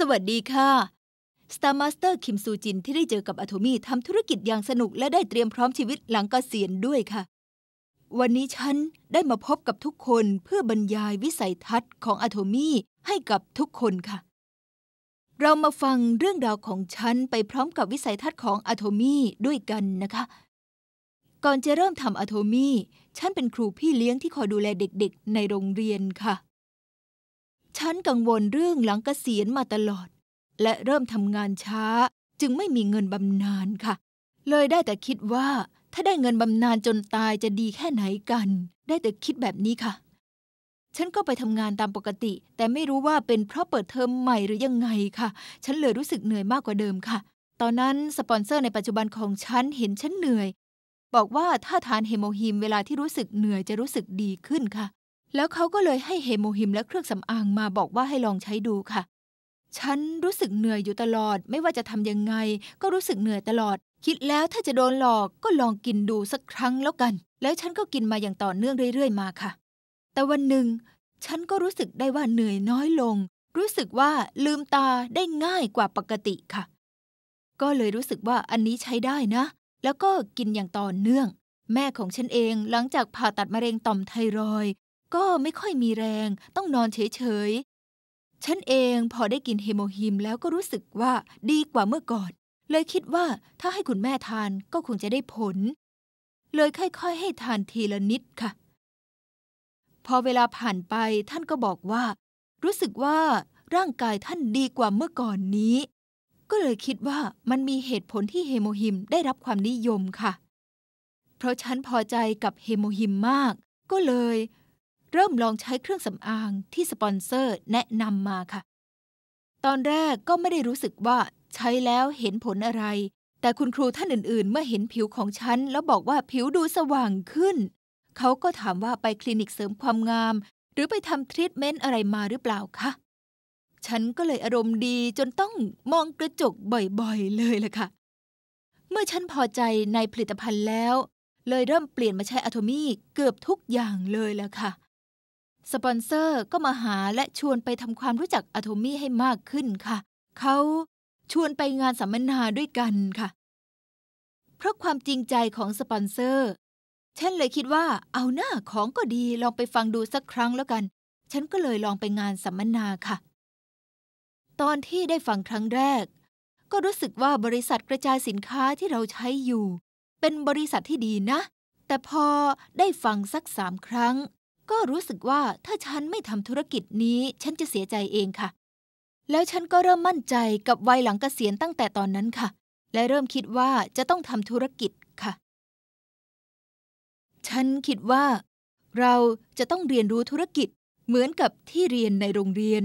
สวัสดีค่ะสตาร์มาสเตอร์คิมซูจินที่ได้เจอกับอะโทมี่ทำธุรกิจอย่างสนุกและได้เตรียมพร้อมชีวิตหลังกเกษียณด้วยค่ะ วันนี้ฉันได้มาพบกับทุกคนเพื่อบรรยายวิสัยทัศน์ของอะโทมี่ให้กับทุกคนค่ะ เรามาฟังเรื่องราวของฉัน ไปพร้อมกับวิสัยทัศน์ของอะโทมี่ด้วยกันนะคะ ก่อนจะเริ่มทำอะโทมี่ฉันเป็นครูพี่เลี้ยงที่คอยดูแลเด็กๆในโรงเรียนค่ะฉันกังวลเรื่องหลังเกษียณมาตลอด และเริ่มทำงานช้า จึงไม่มีเงินบำนาญค่ะ เลยได้แต่คิดว่า ถ้าได้เงินบำนาญจนตายจะดีแค่ไหนกัน ได้แต่คิดแบบนี้ค่ะ ฉันก็ไปทำงานตามปกติ แต่ไม่รู้ว่าเป็นเพราะเปิดเทอมใหม่หรือยังไงค่ะฉันเลยรู้สึกเหนื่อยมากกว่าเดิมค่ะ ตอนนั้นสปอนเซอร์ในปัจจุบันของฉันเห็นฉันเหนื่อย บอกว่าถ้าทานเฮโมฮีมเวลาที่รู้สึกเหนื่อยจะรู้สึกดีขึ้นค่ะแล้วเขาก็เลยให้เฮโมฮิมและเครื่องสำอางมาบอกว่าให้ลองใช้ดูค่ะ ฉันรู้สึกเหนื่อยอยู่ตลอด ไม่ว่าจะทำยังไง ก็รู้สึกเหนื่อยตลอด คิดแล้วถ้าจะโดนหลอก ก็ลองกินดูสักครั้งแล้วกัน แล้วฉันก็กินมาอย่างต่อเนื่องเรื่อยๆมาค่ะ แต่วันหนึ่งฉันก็รู้สึกได้ว่าเหนื่อยน้อยลง รู้สึกว่าลืมตาได้ง่ายกว่าปกติค่ะ ก็เลยรู้สึกว่าอันนี้ใช้ได้นะ แล้วก็กินอย่างต่อเนื่อง แม่ของฉันเองหลังจากผ่าตัดมะเร็งต่อมไทรอยก็ไม่ค่อยมีแรงต้องนอนเฉยๆฉันเองพอได้กินเฮโมฮิมแล้วก็รู้สึกว่าดีกว่าเมื่อก่อน เลยคิดว่าถ้าให้คุณแม่ทานก็คงจะได้ผล เลยค่อย ๆ ให้ทานทีละนิดค่ะ พอเวลาผ่านไปท่านก็บอกว่า รู้สึกว่าร่างกายท่านดีกว่าเมื่อก่อนนี้ ก็เลยคิดว่ามันมีเหตุผลที่เฮโมฮิมได้รับความนิยมค่ะ เพราะฉันพอใจกับเฮโมฮิมมาก ก็เลยเริ่มลองใช้เครื่องสำอางที่สปอนเซอร์แนะนำมาค่ะ ตอนแรกก็ไม่ได้รู้สึกว่าใช้แล้วเห็นผลอะไร แต่คุณครูท่านอื่นๆเมื่อเห็นผิวของฉันแล้วบอกว่าผิวดูสว่างขึ้น เขาก็ถามว่าไปคลินิกเสริมความงาม หรือไปทำทรีทเมนต์อะไรมาหรือเปล่าคะ ฉันก็เลยอารมณ์ดีจนต้องมองกระจกบ่อยๆเลยล่ะค่ะ เมื่อฉันพอใจในผลิตภัณฑ์แล้ว เลยเริ่มเปลี่ยนมาใช้อตโทมีเกือบทุกอย่างเลยล่ะค่ะสปอนเซอร์ก็มาหาและชวนไปทำความรู้จักอะโทมี่ให้มากขึ้นค่ะ เขาชวนไปงานสัมมนาด้วยกันค่ะ เพราะความจริงใจของสปอนเซอร์ ฉันเลยคิดว่าเอาหน้าของก็ดีลองไปฟังดูสักครั้งแล้วกัน ฉันก็เลยลองไปงานสัมมนาค่ะ ตอนที่ได้ฟังครั้งแรก ก็รู้สึกว่าบริษัทกระจายสินค้าที่เราใช้อยู่ เป็นบริษัทที่ดีนะ แต่พอได้ฟังสักสามครั้งก็รู้สึกว่าถ้าฉันไม่ทำธุรกิจนี้ฉันจะเสียใจเองค่ะ แล้วฉันก็เริ่มมั่นใจกับวัยหลังเกษียณตั้งแต่ตอนนั้นค่ะ และเริ่มคิดว่าจะต้องทำธุรกิจค่ะ ฉันคิดว่าเราจะต้องเรียนรู้ธุรกิจเหมือนกับที่เรียนในโรงเรียน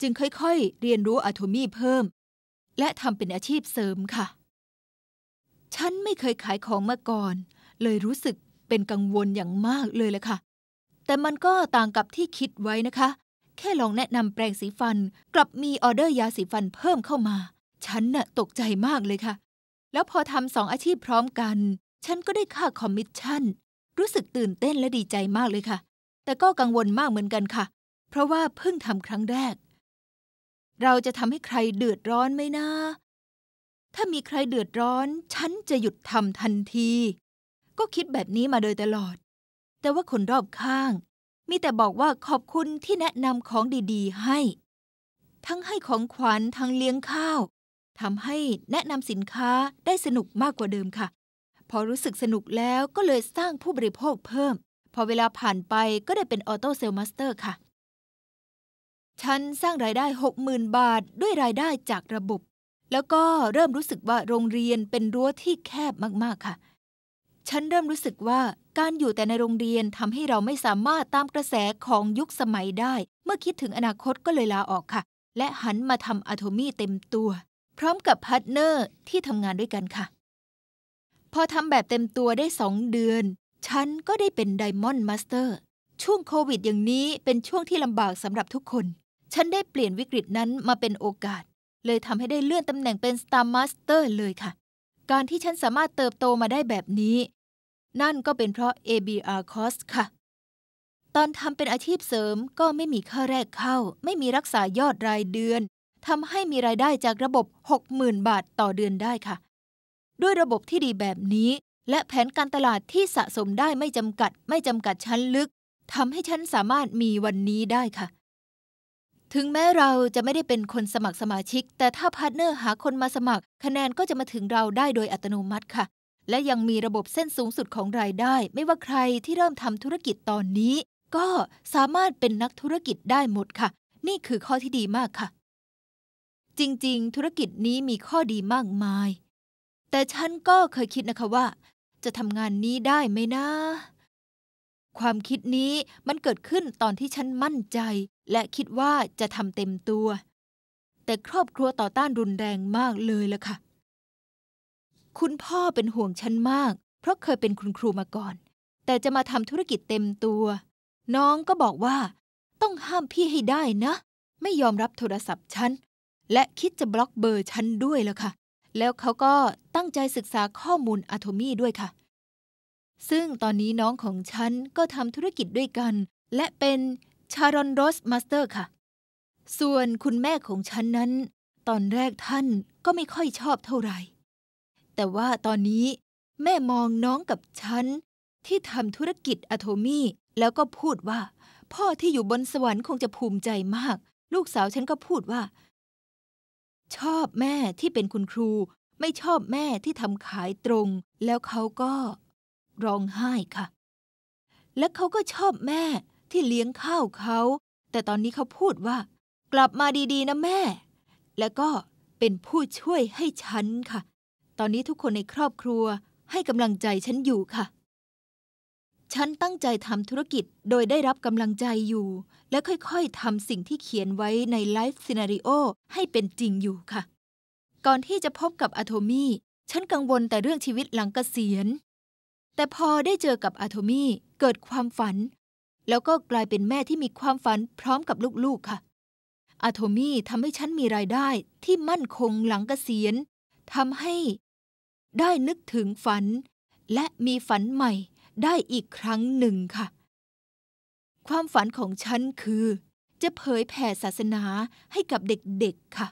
จึงค่อยๆเรียนรู้อะโทมีเพิ่ม และทำเป็นอาชีพเสริมค่ะ ฉันไม่เคยขายของมาก่อน เลยรู้สึกเป็นกังวลอย่างมากเลยละค่ะแต่มันก็ต่างกับที่คิดไว้นะคะ แค่ลองแนะนำแปรงสีฟัน กลับมีออเดอร์ยาสีฟันเพิ่มเข้ามา ฉันน่ะตกใจมากเลยค่ะ แล้วพอทำสองอาชีพพร้อมกัน ฉันก็ได้ค่าคอมมิชชั่น รู้สึกตื่นเต้นและดีใจมากเลยค่ะ แต่ก็กังวลมากเหมือนกันค่ะ เพราะว่าเพิ่งทำครั้งแรก เราจะทำให้ใครเดือดร้อนไหมนะ ถ้ามีใครเดือดร้อน ฉันจะหยุดทำทันที ก็คิดแบบนี้มาโดยตลอดแต่ว่าคนรอบข้าง มีแต่บอกว่าขอบคุณที่แนะนำของดีๆให้ ทั้งให้ของขวัญทั้งเลี้ยงข้าวทำให้แนะนำสินค้าได้สนุกมากกว่าเดิมค่ะ พอรู้สึกสนุกแล้วก็เลยสร้างผู้บริโภคเพิ่ม พอเวลาผ่านไปก็ได้เป็นออโต้เซลล์มาสเตอร์ค่ะ ฉันสร้างรายได้ 60,000 บาทด้วยรายได้จากระบบแล้วก็เริ่มรู้สึกว่าโรงเรียนเป็นรั้วที่แคบมากๆค่ะฉันเริ่มรู้สึกว่าการอยู่แต่ในโรงเรียนทำให้เราไม่สามารถตามกระแสของยุคสมัยได้ เมื่อคิดถึงอนาคตก็เลยลาออกค่ะ และหันมาทำอะโทมี่เต็มตัว พร้อมกับพาร์ทเนอร์ที่ทำงานด้วยกันค่ะ พอทำแบบเต็มตัวได้สองเดือน ฉันก็ได้เป็นไดมอนด์มาสเตอร์ ช่วงโควิด อย่างนี้เป็นช่วงที่ลำบากสำหรับทุกคน ฉันได้เปลี่ยนวิกฤตนั้นมาเป็นโอกาส เลยทำให้ได้เลื่อนตำแหน่งเป็นสตาร์มาสเตอร์เลยค่ะ การที่ฉันสามารถเติบโตมาได้แบบนี้นั่นก็เป็นเพราะ ABR cost ค่ะ ตอนทำเป็นอาชีพเสริม ก็ไม่มีค่าแรกเข้า ไม่มีรักษายอดรายเดือน ทำให้มีรายได้ จากระบบ 60,000 บาทต่อเดือนได้ค่ะ ด้วยระบบที่ดีแบบนี้ และแผนการตลาดที่สะสมได้ไม่จำกัด ไม่จำกัดชั้นลึกทำให้ฉันสามารถมีวันนี้ได้ค่ะ ถึงแม้เราจะไม่ได้เป็นคนสมัครสมาชิก แต่ถ้าพาร์ทเนอร์หาคนมาสมัครคะแนนก็จะมาถึงเราได้โดยอัตโนมัติค่ะและยังมีระบบเส้นสูงสุดของรายได้ ไม่ว่าใครที่เริ่มทำธุรกิจตอนนี้ ก็สามารถเป็นนักธุรกิจได้หมดค่ะ นี่คือข้อที่ดีมากค่ะ จริงๆ ธุรกิจนี้มีข้อดีมากมาย แต่ฉันก็เคยคิดนะคะว่า จะทำงานนี้ได้ไหมนะ ความคิดนี้มันเกิดขึ้นตอนที่ฉันมั่นใจ และคิดว่าจะทำเต็มตัว แต่ครอบครัวต่อต้านรุนแรงมากเลยละค่ะคุณพ่อเป็นห่วงฉันมาก เพราะเคยเป็นคุณครูมาก่อน แต่จะมาทำธุรกิจเต็มตัว น้องก็บอกว่าต้องห้ามพี่ให้ได้นะ ไม่ยอมรับโทรศัพท์ฉัน และคิดจะบล็อกเบอร์ฉันด้วยแล้วค่ะ แล้วเขาก็ตั้งใจศึกษาข้อมูลอะโทมี่ด้วยค่ะ ซึ่งตอนนี้น้องของฉัน ก็ทำธุรกิจด้วยกัน และเป็นชารอนโรสมาสเตอร์ค่ะ ส่วนคุณแม่ของฉันนั้น ตอนแรกท่านก็ไม่ค่อยชอบเท่าไหร่แต่ว่าตอนนี้แม่มองน้องกับฉัน ที่ทำธุรกิจอะโทมี่แล้วก็พูดว่า พ่อที่อยู่บนสวรรค์คงจะภูมิใจมาก ลูกสาวฉันก็พูดว่า ชอบแม่ที่เป็นคุณครูไม่ชอบแม่ที่ทำขายตรง แล้วเขาก็ร้องไห้ค่ะ และเขาก็ชอบแม่ที่เลี้ยงข้าวเขา แต่ตอนนี้เขาพูดว่า กลับมาดีๆนะแม่ แล้วก็เป็นผู้ช่วยให้ฉันค่ะตอนนี้ทุกคนในครอบครัวให้กำลังใจฉันอยู่ค่ะ ฉันตั้งใจทำธุรกิจโดยได้รับกำลังใจอยู่และค่อยๆ ทำสิ่งที่เขียนไว้ในไลฟ์ซีนารีโอให้เป็นจริงอยู่ค่ะ ก่อนที่จะพบกับอะโทมี่ฉันกังวลแต่เรื่องชีวิตหลังเกษียณ แต่พอได้เจอกับอะโทมี่เกิดความฝันแล้วก็กลายเป็นแม่ที่มีความฝันพร้อมกับลูกๆค่ะอะโทมี่ทำให้ฉันมีรายได้ที่มั่นคงหลังเกษียณทำให้ได้นึกถึงฝัน และมีฝันใหม่ได้อีกครั้งหนึ่งค่ะ ความฝันของฉันคือ จะเผยแผ่ศาสนาให้กับเด็กๆค่ะ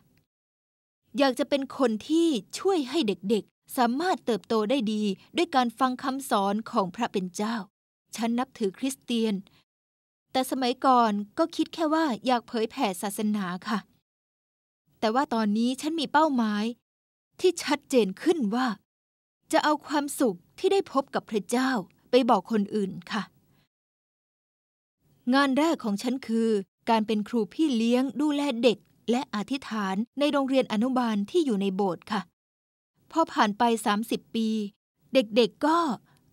อยากจะเป็นคนที่ช่วยให้เด็กๆ สามารถเติบโตได้ดีด้วยการฟังคำสอนของพระเป็นเจ้า ฉันนับถือคริสเตียน แต่สมัยก่อนก็คิดแค่ว่าอยากเผยแผ่ศาสนาค่ะ แต่ว่าตอนนี้ฉันมีเป้าหมายที่ชัดเจนขึ้นว่าจะเอาความสุขที่ได้พบกับพระเจ้าไปบอกคนอื่นค่ะ งานแรกของฉันคือการเป็นครูพี่เลี้ยงดูแลเด็กและอธิษฐานในโรงเรียนอนุบาลที่อยู่ในโบสถ์ค่ะ พอผ่านไป 30 ปี เด็กๆก็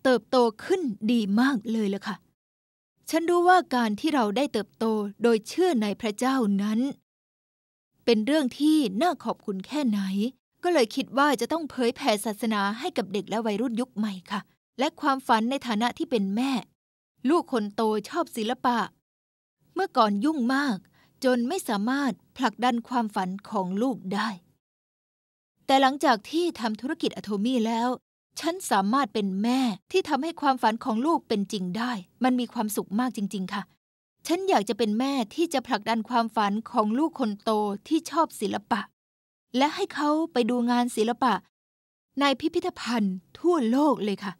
เติบโตขึ้นดีมากเลยละค่ะ ฉันรู้ว่าการที่เราได้เติบโตโดยเชื่อในพระเจ้านั้น เป็นเรื่องที่น่าขอบคุณแค่ไหนก็เลยคิดว่าจะต้องเผยแผ่ศาสนาให้กับเด็กและวัยรุ่นยุคใหม่ค่ะ และความฝันในฐานะที่เป็นแม่ ลูกคนโตชอบศิลปะ เมื่อก่อนยุ่งมาก จนไม่สามารถผลักดันความฝันของลูกได้ แต่หลังจากที่ทำธุรกิจอโทมี่แล้ว ฉันสามารถเป็นแม่ที่ทำให้ความฝันของลูกเป็นจริงได้ มันมีความสุขมากจริงๆค่ะ ฉันอยากจะเป็นแม่ที่จะผลักดันความฝันของลูกคนโตที่ชอบศิลปะและให้เขาไปดูงานศิลปะในพิพิธภัณฑ์ทั่วโลกเลยค่ะ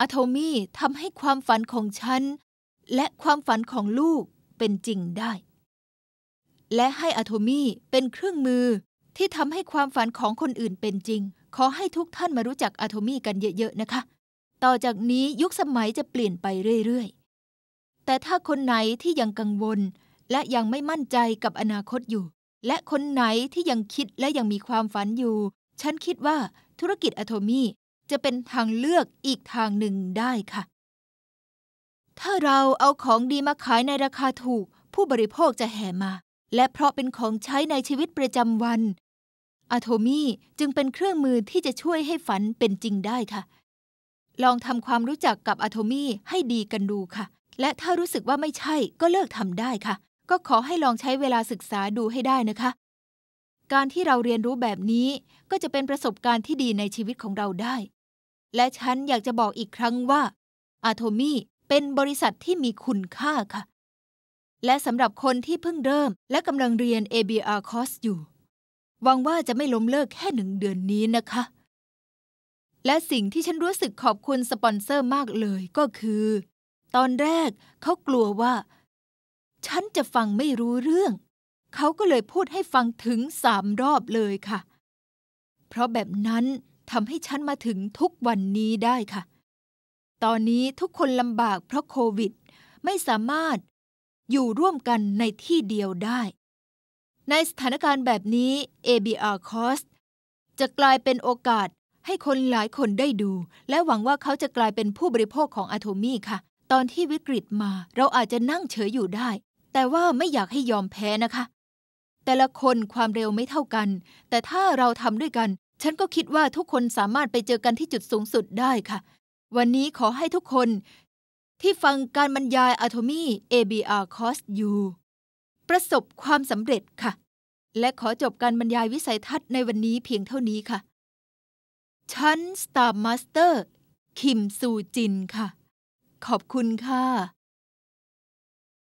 อโทมี่ทำให้ความฝันของฉันและความฝันของลูกเป็นจริงได้ และให้อโทมี่เป็นเครื่องมือที่ทำให้ความฝันของคนอื่นเป็นจริง ขอให้ทุกท่านมารู้จักอโทมี่กันเยอะๆนะคะ ต่อจากนี้ยุคสมัยจะเปลี่ยนไปเรื่อย ๆ แต่ถ้าคนไหนที่ยังกังวลและยังไม่มั่นใจกับอนาคตอยู่และคนไหนที่ยังคิดและยังมีความฝันอยู่ ฉันคิดว่าธุรกิจอะโทมี่จะเป็นทางเลือกอีกทางหนึ่งได้ค่ะ ถ้าเราเอาของดีมาขายในราคาถูกผู้บริโภคจะแห่มา และเพราะเป็นของใช้ในชีวิตประจำวันอะโทมี่จึงเป็นเครื่องมือที่จะช่วยให้ฝันเป็นจริงได้ค่ะ ลองทำความรู้จักกับอะโทมี่ให้ดีกันดูค่ะ และถ้ารู้สึกว่าไม่ใช่ก็เลิกทำได้ค่ะก็ขอให้ลองใช้เวลาศึกษาดูให้ได้นะคะ การที่เราเรียนรู้แบบนี้ก็จะเป็นประสบการณ์ที่ดีในชีวิตของเราได้ และฉันอยากจะบอกอีกครั้งว่าอาโทมี่เป็นบริษัทที่มีคุณค่าค่ะ และสำหรับคนที่เพิ่งเริ่มและกำลังเรียน ABR course อยู่ หวังว่าจะไม่ล้มเลิกแค่หนึ่งเดือนนี้นะคะ และสิ่งที่ฉันรู้สึกขอบคุณสปอนเซอร์มากเลยก็คือ ตอนแรกเขากลัวว่าฉันจะฟังไม่รู้เรื่อง เขาก็เลยพูดให้ฟังถึงสามรอบเลยค่ะ เพราะแบบนั้นทำให้ฉันมาถึงทุกวันนี้ได้ค่ะ ตอนนี้ทุกคนลำบากเพราะโควิด ไม่สามารถอยู่ร่วมกันในที่เดียวได้ ในสถานการณ์แบบนี้ ABR Cost จะกลายเป็นโอกาสให้คนหลายคนได้ดู และหวังว่าเขาจะกลายเป็นผู้บริโภคของอะโทมี่ค่ะ ตอนที่วิกฤตมาเราอาจจะนั่งเฉยอยู่ได้แต่ว่าไม่อยากให้ยอมแพ้นะคะ แต่ละคนความเร็วไม่เท่ากัน แต่ถ้าเราทำด้วยกัน ฉันก็คิดว่าทุกคนสามารถไปเจอกันที่จุดสูงสุดได้ค่ะ วันนี้ขอให้ทุกคน ที่ฟังการบรรยายอะโทมี่ ABR Cost U ประสบความสำเร็จค่ะ และขอจบการบรรยายวิสัยทัศน์ในวันนี้เพียงเท่านี้ค่ะ ฉันสตาร์มาสเตอร์ คิมซูจินค่ะ ขอบคุณค่ะ